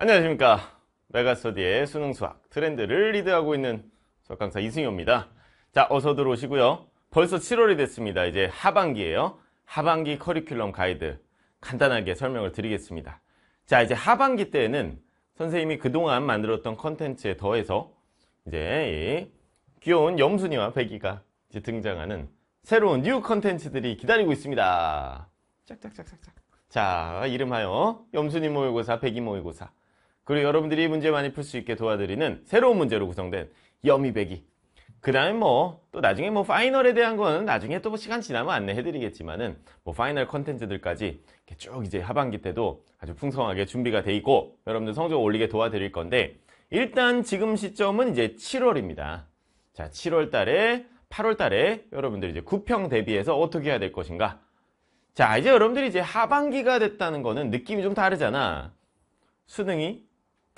안녕하십니까 메가스터디의 수능 수학 트렌드를 리드하고 있는 수학 강사 이승효입니다 자 어서 들어오시고요 벌써 7월이 됐습니다 이제 하반기에요 하반기 커리큘럼 가이드 간단하게 설명을 드리겠습니다 자 이제 하반기 때에는 선생님이 그동안 만들었던 컨텐츠에 더해서 이제 이 귀여운 염순이와 백이가 이제 등장하는 새로운 뉴 컨텐츠들이 기다리고 있습니다 짝짝짝짝짝 자 이름하여 염순이 모의고사 백이 모의고사 그리고 여러분들이 문제 많이 풀 수 있게 도와드리는 새로운 문제로 구성된 여미배기 그 다음에 뭐 또 나중에 뭐 파이널에 대한 거는 나중에 또 뭐 시간 지나면 안내해드리겠지만은 뭐 파이널 컨텐츠들까지 쭉 이제 하반기 때도 아주 풍성하게 준비가 돼 있고 여러분들 성적 올리게 도와드릴 건데 일단 지금 시점은 이제 7월입니다. 자 7월 달에 8월 달에 여러분들이 이제 9평 대비해서 어떻게 해야 될 것인가 자 이제 여러분들이 이제 하반기가 됐다는 거는 느낌이 좀 다르잖아 수능이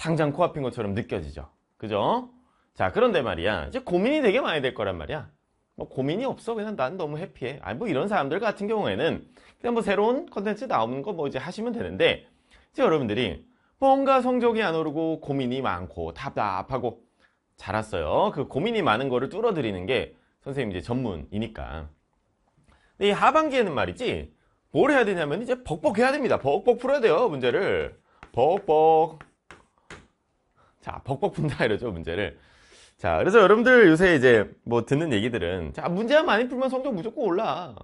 당장 코앞인 것처럼 느껴지죠. 그죠? 자, 그런데 말이야. 이제 고민이 되게 많이 될 거란 말이야. 뭐 고민이 없어. 그냥 난 너무 해피해. 아니, 뭐 이런 사람들 같은 경우에는 그냥 뭐 새로운 컨텐츠 나오는 거 뭐 이제 하시면 되는데, 이제 여러분들이 뭔가 성적이 안 오르고 고민이 많고 답답하고 잘 왔어요. 그 고민이 많은 거를 뚫어드리는 게 선생님 이제 전문이니까. 근데 이 하반기에는 말이지, 뭘 해야 되냐면 이제 벅벅 해야 됩니다. 벅벅 풀어야 돼요, 문제를. 벅벅. 자, 벅벅 푼다 이러죠, 문제를. 자, 그래서 여러분들 요새 이제 뭐 듣는 얘기들은 자, 문제만 많이 풀면 성적 무조건 올라.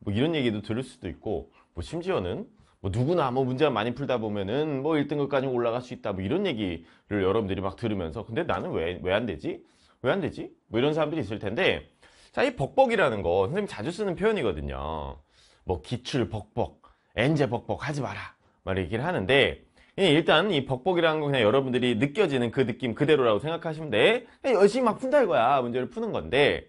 뭐 이런 얘기도 들을 수도 있고 뭐 심지어는 뭐 누구나 뭐 문제만 많이 풀다 보면은 뭐 1등급까지 올라갈 수 있다 뭐 이런 얘기를 여러분들이 막 들으면서 근데 나는 왜 왜 안 되지? 왜 안 되지? 뭐 이런 사람들이 있을 텐데 자, 이 벅벅이라는 거 선생님 자주 쓰는 표현이거든요. 뭐 기출 벅벅, 엔제 벅벅 하지 마라. 막 얘기를 하는데 예, 일단 이 벅벅이라는 건 그냥 여러분들이 느껴지는 그 느낌 그대로라고 생각하시면 돼. 열심히 막 푼다 이거야. 문제를 푸는 건데.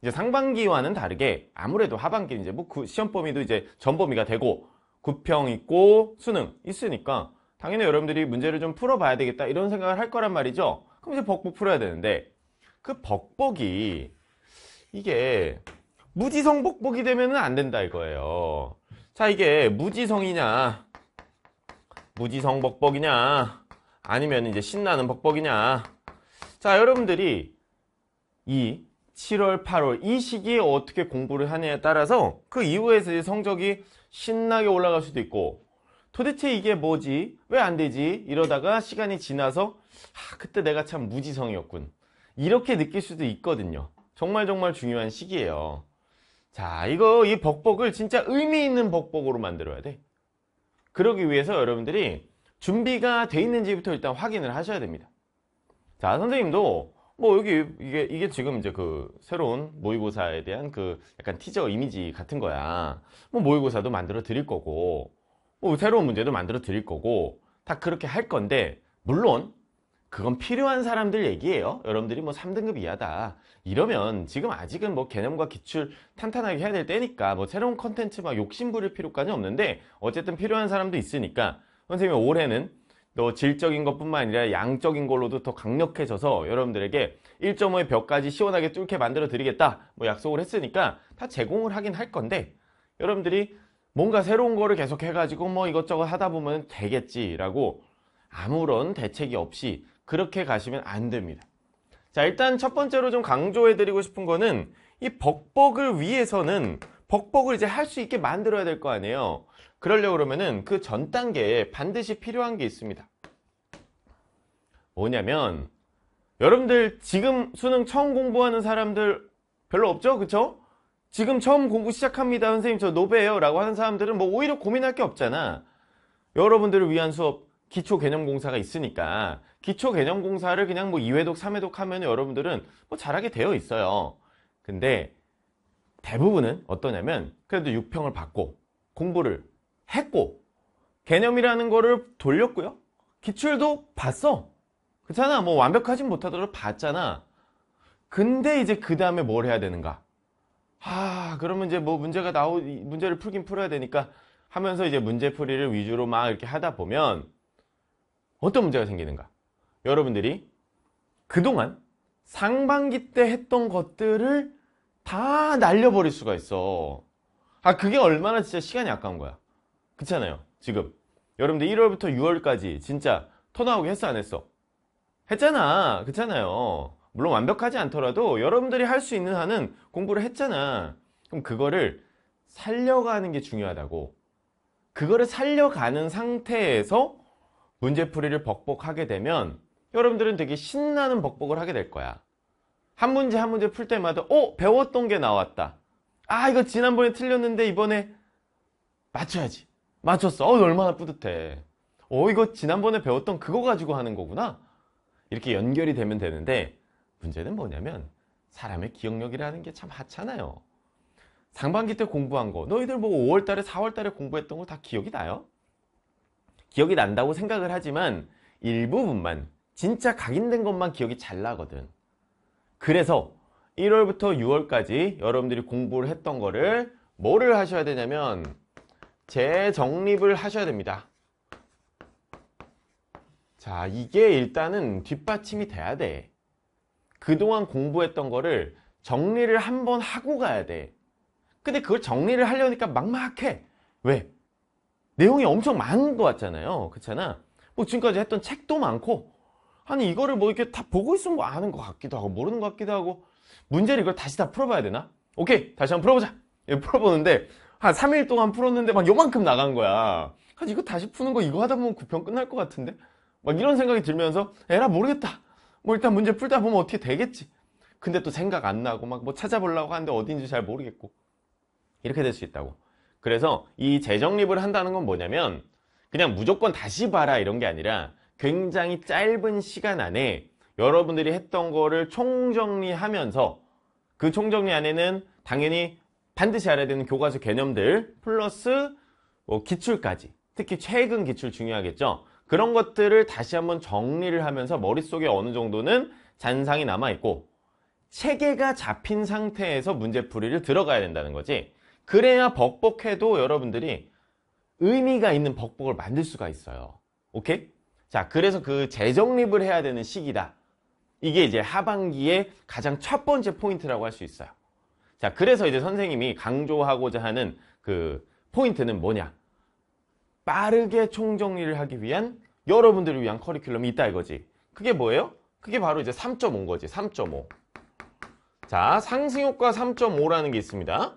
이제 상반기와는 다르게 아무래도 하반기는 이제 뭐 그 시험 범위도 이제 전 범위가 되고 구평 있고 수능 있으니까 당연히 여러분들이 문제를 좀 풀어봐야 되겠다 이런 생각을 할 거란 말이죠. 그럼 이제 벅벅 풀어야 되는데 그 벅벅이 이게 무지성 벅벅이 되면안 된다 이거예요. 자 이게 무지성이냐 무지성 벅벅이냐 아니면 이제 신나는 벅벅이냐 자 여러분들이 이 7월 8월 이 시기에 어떻게 공부를 하냐에 따라서 그 이후에서 성적이 신나게 올라갈 수도 있고 도대체 이게 뭐지 왜 안 되지 이러다가 시간이 지나서 아, 그때 내가 참 무지성이었군 이렇게 느낄 수도 있거든요 정말 정말 중요한 시기에요자 이거 이 벅벅을 진짜 의미 있는 벅벅으로 만들어야 돼 그러기 위해서 여러분들이 준비가 돼 있는지부터 일단 확인을 하셔야 됩니다 자 선생님도 뭐 여기 이게 이게 지금 이제 그 새로운 모의고사에 대한 그 약간 티저 이미지 같은 거야 뭐 모의고사도 만들어 드릴 거고 뭐 새로운 문제도 만들어 드릴 거고 다 그렇게 할 건데 물론 그건 필요한 사람들 얘기예요 여러분들이 뭐 3등급 이하다 이러면 지금 아직은 뭐 개념과 기출 탄탄하게 해야 될 때니까 뭐 새로운 컨텐츠 막 욕심 부릴 필요까지 없는데 어쨌든 필요한 사람도 있으니까 선생님이 올해는 또 질적인 것뿐만 아니라 양적인 걸로도 더 강력해져서 여러분들에게 1.5의 벽까지 시원하게 뚫게 만들어 드리겠다 뭐 약속을 했으니까 다 제공을 하긴 할 건데 여러분들이 뭔가 새로운 거를 계속 해가지고 뭐 이것저것 하다 보면 되겠지라고 아무런 대책이 없이 그렇게 가시면 안 됩니다. 자 일단 첫 번째로 좀 강조해 드리고 싶은 거는 이 벅벅을 위해서는 벅벅을 이제 할 수 있게 만들어야 될 거 아니에요 그러려고 그러면은 그 전 단계에 반드시 필요한 게 있습니다 뭐냐면 여러분들 지금 수능 처음 공부하는 사람들 별로 없죠 그쵸? 지금 처음 공부 시작합니다 선생님 저 노베예요 라고 하는 사람들은 뭐 오히려 고민할 게 없잖아 여러분들을 위한 수업 기초 개념 공사가 있으니까 기초 개념 공사를 그냥 뭐 2회독, 3회독 하면 여러분들은 뭐 잘하게 되어 있어요. 근데 대부분은 어떠냐면 그래도 6평을 받고 공부를 했고 개념이라는 거를 돌렸고요. 기출도 봤어. 그렇잖아. 뭐 완벽하진 못하더라도 봤잖아. 근데 이제 그 다음에 뭘 해야 되는가? 아, 그러면 이제 뭐 문제가 나오, 문제를 풀긴 풀어야 되니까 하면서 이제 문제풀이를 위주로 막 이렇게 하다 보면 어떤 문제가 생기는가? 여러분들이 그동안 상반기 때 했던 것들을 다 날려버릴 수가 있어. 아 그게 얼마나 진짜 시간이 아까운 거야. 그렇잖아요. 지금 여러분들 1월부터 6월까지 진짜 터나오게 했어 안 했어? 했잖아. 그렇잖아요. 물론 완벽하지 않더라도 여러분들이 할 수 있는 한은 공부를 했잖아. 그럼 그거를 살려가는 게 중요하다고. 그거를 살려가는 상태에서 문제풀이를 벅벅하게 되면 여러분들은 되게 신나는 벅벅을 하게 될 거야. 한 문제 한 문제 풀 때마다 어? 배웠던 게 나왔다. 아 이거 지난번에 틀렸는데 이번에 맞춰야지. 맞췄어. 어 얼마나 뿌듯해. 어 이거 지난번에 배웠던 그거 가지고 하는 거구나. 이렇게 연결이 되면 되는데 문제는 뭐냐면 사람의 기억력이라는 게 참 하찮아요. 상반기 때 공부한 거 너희들 뭐 5월 달에 4월 달에 공부했던 거 다 기억이 나요? 기억이 난다고 생각을 하지만 일부분만 진짜 각인된 것만 기억이 잘 나거든 그래서 1월부터 6월까지 여러분들이 공부를 했던 거를 뭐를 하셔야 되냐면 재정립을 하셔야 됩니다 자 이게 일단은 뒷받침이 돼야 돼 그동안 공부했던 거를 정리를 한번 하고 가야 돼 근데 그걸 정리를 하려니까 막막해 왜? 내용이 엄청 많은 것 같잖아요 그렇잖아 뭐 지금까지 했던 책도 많고 아니 이거를 뭐 이렇게 다 보고 있은거 뭐 아는 것 같기도 하고 모르는 것 같기도 하고 문제를 이걸 다시 다 풀어봐야 되나? 오케이 다시 한번 풀어보자 예, 풀어보는데 한 3일 동안 풀었는데 막 요만큼 나간 거야 아니 이거 다시 푸는 거 이거 하다 보면 9평 끝날 것 같은데 막 이런 생각이 들면서 에라 모르겠다 뭐 일단 문제 풀다 보면 어떻게 되겠지 근데 또 생각 안 나고 막 뭐 찾아보려고 하는데 어딘지 잘 모르겠고 이렇게 될 수 있다고 그래서 이 재정립을 한다는 건 뭐냐면 그냥 무조건 다시 봐라 이런 게 아니라 굉장히 짧은 시간 안에 여러분들이 했던 거를 총정리하면서 그 총정리 안에는 당연히 반드시 알아야 되는 교과서 개념들 플러스 뭐 기출까지 특히 최근 기출 중요하겠죠 그런 것들을 다시 한번 정리를 하면서 머릿속에 어느 정도는 잔상이 남아있고 체계가 잡힌 상태에서 문제풀이를 들어가야 된다는 거지 그래야 벅벅해도 여러분들이 의미가 있는 벅벅을 만들 수가 있어요. 오케이? 자, 그래서 그 재정립을 해야 되는 시기다. 이게 이제 하반기에 가장 첫 번째 포인트라고 할 수 있어요. 자, 그래서 이제 선생님이 강조하고자 하는 그 포인트는 뭐냐? 빠르게 총정리를 하기 위한 여러분들을 위한 커리큘럼이 있다 이거지. 그게 뭐예요? 그게 바로 이제 3.5인 거지. 3.5. 자, 상승효과 3.5라는 게 있습니다.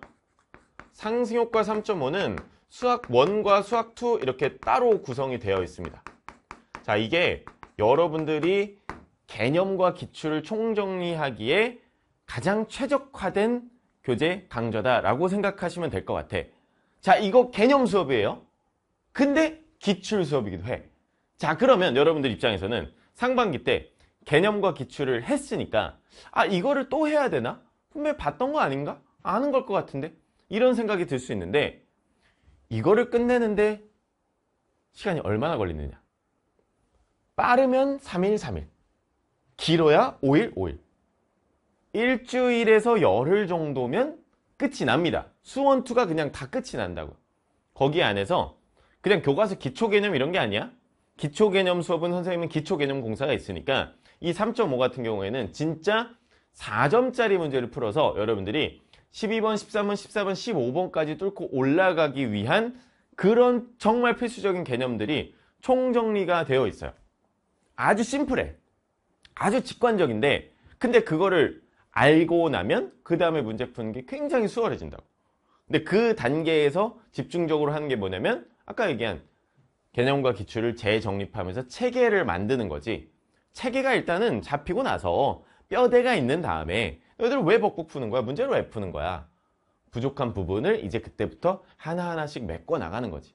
상승효과 3.5는 수학 1과 수학 2 이렇게 따로 구성이 되어 있습니다. 자, 이게 여러분들이 개념과 기출을 총정리하기에 가장 최적화된 교재 강좌다라고 생각하시면 될 것 같아. 자, 이거 개념 수업이에요. 근데 기출 수업이기도 해. 자, 그러면 여러분들 입장에서는 상반기 때 개념과 기출을 했으니까 아, 이거를 또 해야 되나? 분명 봤던 거 아닌가? 아는 걸 것 같은데? 이런 생각이 들 수 있는데 이거를 끝내는데 시간이 얼마나 걸리느냐 빠르면 3일 3일 길어야 5일 5일 일주일에서 열흘 정도면 끝이 납니다 수원투가 그냥 다 끝이 난다고 거기 안에서 그냥 교과서 기초 개념 이런 게 아니야 기초 개념 수업은 선생님은 기초 개념 공사가 있으니까 이 3.5 같은 경우에는 진짜 4점짜리 문제를 풀어서 여러분들이 12번, 13번, 14번, 15번까지 뚫고 올라가기 위한 그런 정말 필수적인 개념들이 총정리가 되어 있어요. 아주 심플해. 아주 직관적인데 근데 그거를 알고 나면 그 다음에 문제 푸는 게 굉장히 수월해진다고. 근데 그 단계에서 집중적으로 하는 게 뭐냐면 아까 얘기한 개념과 기출을 재정립하면서 체계를 만드는 거지. 체계가 일단은 잡히고 나서 뼈대가 있는 다음에 얘들 왜 벅벅 푸는 거야? 문제를 왜 푸는 거야? 부족한 부분을 이제 그때부터 하나하나씩 메꿔 나가는 거지.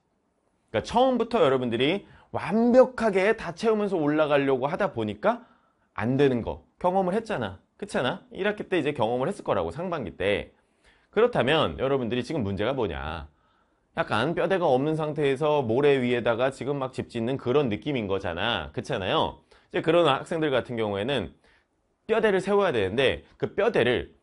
그러니까 처음부터 여러분들이 완벽하게 다 채우면서 올라가려고 하다 보니까 안 되는 거 경험을 했잖아. 그렇잖아? 1학기 때 이제 경험을 했을 거라고 상반기 때. 그렇다면 여러분들이 지금 문제가 뭐냐? 약간 뼈대가 없는 상태에서 모래 위에다가 지금 막 집 짓는 그런 느낌인 거잖아. 그렇잖아요? 이제 그런 학생들 같은 경우에는 뼈대를 세워야 되는데 그 뼈대를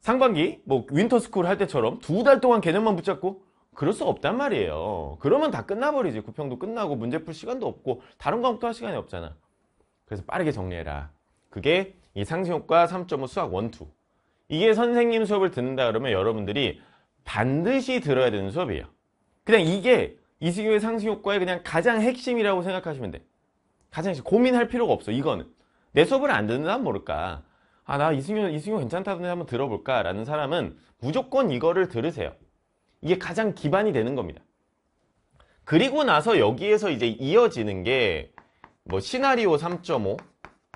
상반기 뭐 윈터스쿨 할 때처럼 두 달 동안 개념만 붙잡고 그럴 수 없단 말이에요 그러면 다 끝나버리지 구평도 끝나고 문제 풀 시간도 없고 다른 과목도 할 시간이 없잖아 그래서 빠르게 정리해라 그게 이상승효과3.5 수학 1, 2 이게 선생님 수업을 듣는다 그러면 여러분들이 반드시 들어야 되는 수업이에요 그냥 이게 이수교의 상승효과의 그냥 가장 핵심이라고 생각하시면 돼 가장 핵심 고민할 필요가 없어 이거는 내 수업을 안 듣는 사람 모를까 아 나 이승윤 이승윤 괜찮다던데 한번 들어볼까 라는 사람은 무조건 이거를 들으세요 이게 가장 기반이 되는 겁니다 그리고 나서 여기에서 이제 이어지는 게 뭐 시나리오 3.5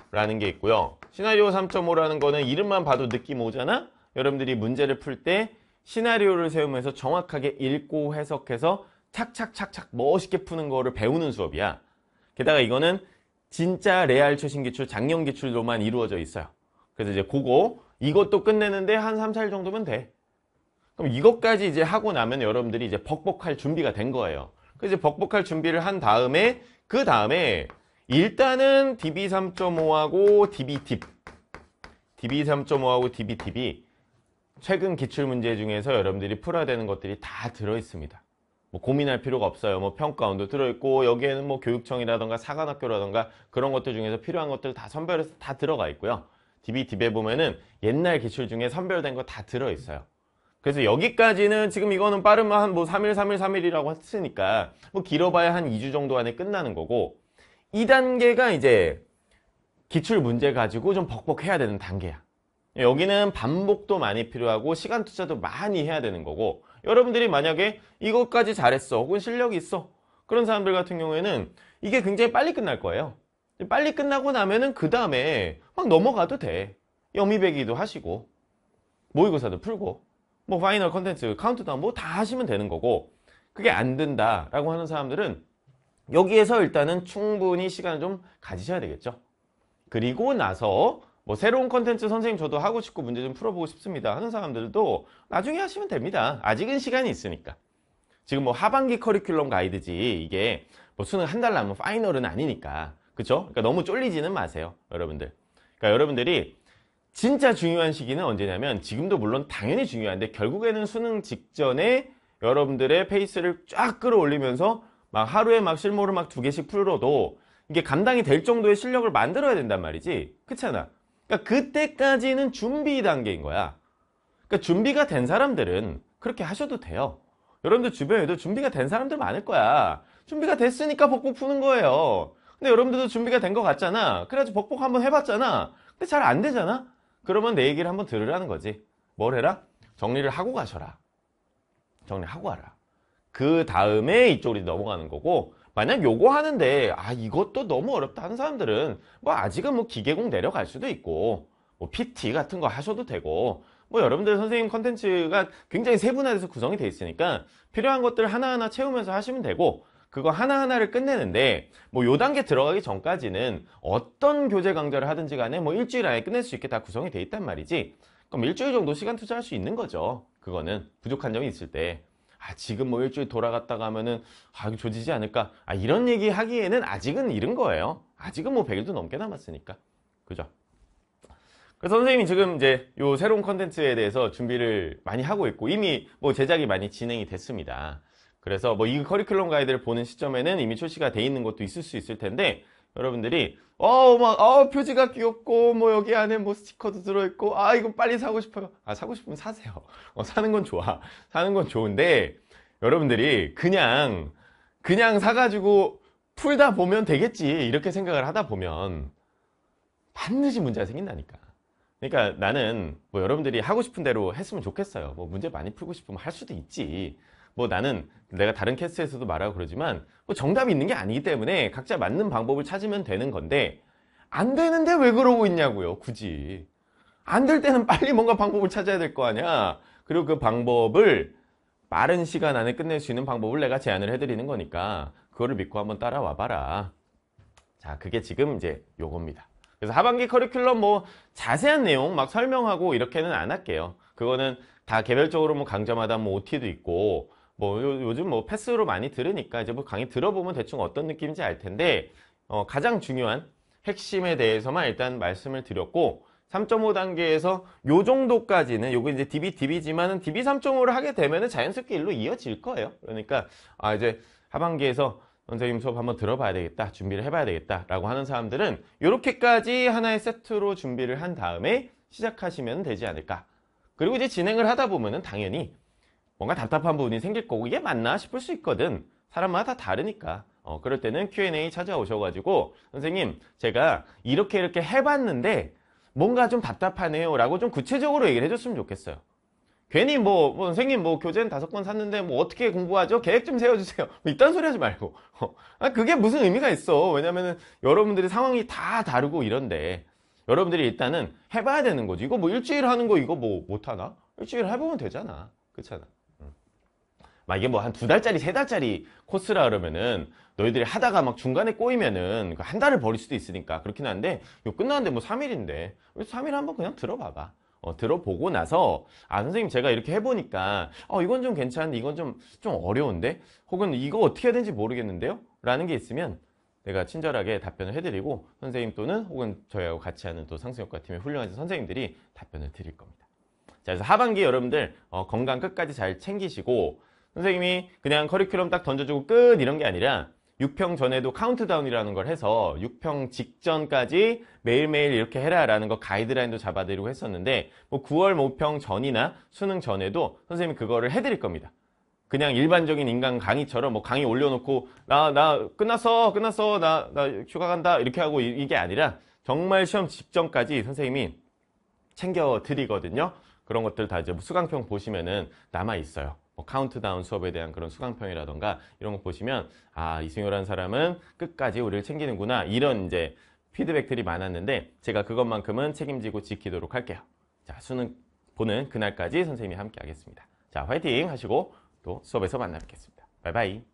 라는 게 있고요 시나리오 3.5라는 거는 이름만 봐도 느낌 오잖아 여러분들이 문제를 풀 때 시나리오를 세우면서 정확하게 읽고 해석해서 착착착착 멋있게 푸는 거를 배우는 수업이야 게다가 이거는 진짜 레알 최신 기출, 작년 기출로만 이루어져 있어요. 그래서 이제 그거 이것도 끝내는데 한 3, 4일 정도면 돼. 그럼 이것까지 이제 하고 나면 여러분들이 이제 벅벅할 준비가 된 거예요. 그래서 이제 벅벅할 준비를 한 다음에 그 다음에 일단은 DB3.5하고 DB팁 DB3.5하고 DB팁이 최근 기출문제 중에서 여러분들이 풀어야 되는 것들이 다 들어있습니다. 뭐 고민할 필요가 없어요. 뭐 평가원도 들어있고 여기에는 뭐 교육청이라던가 사관학교라던가 그런 것들 중에서 필요한 것들 다 선별해서 다 들어가 있고요. DB 딥에 보면은 옛날 기출 중에 선별된 거 다 들어있어요. 그래서 여기까지는 지금 이거는 빠르면 한뭐 3일, 3일, 3일이라고 했으니까 뭐 길어봐야 한 2주 정도 안에 끝나는 거고 2단계가 이제 기출 문제 가지고 좀 벅벅해야 되는 단계야. 여기는 반복도 많이 필요하고 시간 투자도 많이 해야 되는 거고 여러분들이 만약에 이것까지 잘했어 혹은 실력이 있어 그런 사람들 같은 경우에는 이게 굉장히 빨리 끝날 거예요 빨리 끝나고 나면은 그 다음에 막 넘어가도 돼 영미배기도 하시고 모의고사도 풀고 뭐 파이널 컨텐츠 카운트다운 뭐 다 하시면 되는 거고 그게 안 된다 라고 하는 사람들은 여기에서 일단은 충분히 시간을 좀 가지셔야 되겠죠 그리고 나서 뭐 새로운 컨텐츠 선생님 저도 하고 싶고 문제 좀 풀어보고 싶습니다 하는 사람들도 나중에 하시면 됩니다 아직은 시간이 있으니까 지금 뭐 하반기 커리큘럼 가이드지 이게 뭐 수능 한 달 남은 파이널은 아니니까 그쵸? 그러니까 너무 쫄리지는 마세요 여러분들 그러니까 여러분들이 진짜 중요한 시기는 언제냐면 지금도 물론 당연히 중요한데 결국에는 수능 직전에 여러분들의 페이스를 쫙 끌어올리면서 막 하루에 막 실무를 막 두 개씩 풀어도 이게 감당이 될 정도의 실력을 만들어야 된단 말이지 그렇잖아 그러니까 그때까지는 준비 단계인 거야. 그러니까 준비가 된 사람들은 그렇게 하셔도 돼요. 여러분들 주변에도 준비가 된 사람들 많을 거야. 준비가 됐으니까 복복 푸는 거예요. 근데 여러분들도 준비가 된 것 같잖아. 그래가지고 복복 한번 해봤잖아. 근데 잘 안 되잖아. 그러면 내 얘기를 한번 들으라는 거지. 뭘 해라? 정리를 하고 가셔라. 정리하고 와라. 그 다음에 이쪽으로 넘어가는 거고 만약 요거 하는데 아 이것도 너무 어렵다 하는 사람들은 뭐 아직은 뭐 기계공 내려갈 수도 있고 뭐 PT 같은 거 하셔도 되고 뭐 여러분들 선생님 컨텐츠가 굉장히 세분화돼서 구성이 돼 있으니까 필요한 것들 하나하나 채우면서 하시면 되고 그거 하나하나를 끝내는데 뭐 요 단계 들어가기 전까지는 어떤 교재 강좌를 하든지 간에 뭐 일주일 안에 끝낼 수 있게 다 구성이 돼 있단 말이지 그럼 일주일 정도 시간 투자할 수 있는 거죠 그거는 부족한 점이 있을 때 아, 지금 뭐 일주일 돌아갔다가 하면은 아, 조지지 않을까 아, 이런 얘기 하기에는 아직은 이른 거예요 아직은 뭐 100일도 넘게 남았으니까 그죠 그래서 선생님이 지금 이제 요 새로운 컨텐츠에 대해서 준비를 많이 하고 있고 이미 뭐 제작이 많이 진행이 됐습니다 그래서 뭐 이 커리큘럼 가이드를 보는 시점에는 이미 출시가 돼 있는 것도 있을 수 있을 텐데 여러분들이 어막 우 어, 우 표지가 귀엽고 뭐 여기 안에 뭐 스티커도 들어있고 아 이거 빨리 사고 싶어요 아 사고 싶으면 사세요 어, 사는 건 좋아 사는 건 좋은데 여러분들이 그냥 그냥 사가지고 풀다 보면 되겠지 이렇게 생각을 하다 보면 반드시 문제가 생긴다니까 그러니까 나는 뭐 여러분들이 하고 싶은 대로 했으면 좋겠어요 뭐 문제 많이 풀고 싶으면 할 수도 있지 뭐 나는 내가 다른 캐스트에서도 말하고 그러지만 뭐 정답이 있는 게 아니기 때문에 각자 맞는 방법을 찾으면 되는 건데 안 되는데 왜 그러고 있냐고요 굳이 안 될 때는 빨리 뭔가 방법을 찾아야 될 거 아니야 그리고 그 방법을 빠른 시간 안에 끝낼 수 있는 방법을 내가 제안을 해드리는 거니까 그거를 믿고 한번 따라와 봐라 자 그게 지금 이제 요겁니다 그래서 하반기 커리큘럼 뭐 자세한 내용 막 설명하고 이렇게는 안 할게요 그거는 다 개별적으로 뭐강점하다뭐 뭐 OT도 있고 뭐 요, 즘뭐 패스로 많이 들으니까 이제 뭐 강의 들어보면 대충 어떤 느낌인지 알 텐데 어, 가장 중요한 핵심에 대해서만 일단 말씀을 드렸고 3.5 단계에서 요 정도까지는 요거 이제 DB DB지만은 DB 3.5를 하게 되면은 자연스럽게 일로 이어질 거예요. 그러니까 아 이제 하반기에서 선생님 수업 한번 들어봐야 되겠다 준비를 해봐야 되겠다 라고 하는 사람들은 이렇게까지 하나의 세트로 준비를 한 다음에 시작하시면 되지 않을까 그리고 이제 진행을 하다 보면은 당연히 뭔가 답답한 부분이 생길 거고 이게 맞나 싶을 수 있거든 사람마다 다 다르니까 어, 그럴 때는 Q&A 찾아오셔가지고 선생님 제가 이렇게 이렇게 해봤는데 뭔가 좀 답답하네요 라고 좀 구체적으로 얘기를 해줬으면 좋겠어요 괜히 뭐, 뭐 선생님 뭐 교재는 다섯 권 샀는데 뭐 어떻게 공부하죠? 계획 좀 세워주세요 뭐 이딴 소리 하지 말고 어, 아, 그게 무슨 의미가 있어 왜냐면은 여러분들이 상황이 다 다르고 이런데 여러분들이 일단은 해봐야 되는 거지 이거 뭐 일주일 하는 거 이거 뭐 못하나? 일주일 해보면 되잖아 그렇잖아 막 이게 뭐 한 두 달짜리 세 달짜리 코스라 그러면은 너희들이 하다가 막 중간에 꼬이면은 그 한 달을 버릴 수도 있으니까 그렇긴 한데 이거 끝나는데 뭐 3일인데 3일 한번 그냥 들어봐봐 어, 들어보고 나서 아 선생님 제가 이렇게 해보니까 어 이건 좀 괜찮은데 이건 좀 좀 어려운데 혹은 이거 어떻게 해야 되는지 모르겠는데요 라는 게 있으면 내가 친절하게 답변을 해드리고 선생님 또는 혹은 저희하고 같이 하는 또 상승효과팀의 훌륭한 선생님들이 답변을 드릴 겁니다 자 그래서 하반기 여러분들 어, 건강 끝까지 잘 챙기시고 선생님이 그냥 커리큘럼 딱 던져주고 끝 이런 게 아니라 6평 전에도 카운트다운이라는 걸 해서 6평 직전까지 매일매일 이렇게 해라 라는 거 가이드라인도 잡아드리고 했었는데 뭐 9월 모평 전이나 수능 전에도 선생님이 그거를 해드릴 겁니다. 그냥 일반적인 인간 강의처럼 뭐 강의 올려놓고 나 나 끝났어 끝났어 나 나 휴가 간다 이렇게 하고 이, 이게 아니라 정말 시험 직전까지 선생님이 챙겨드리거든요. 그런 것들 다 이제 뭐 수강평 보시면은 남아있어요. 뭐 카운트다운 수업에 대한 그런 수강평이라던가 이런 거 보시면 아 이승효라는 사람은 끝까지 우리를 챙기는구나 이런 이제 피드백들이 많았는데 제가 그것만큼은 책임지고 지키도록 할게요. 자 수능 보는 그날까지 선생님이 함께 하겠습니다. 자 화이팅 하시고 또 수업에서 만나 뵙겠습니다. 바이바이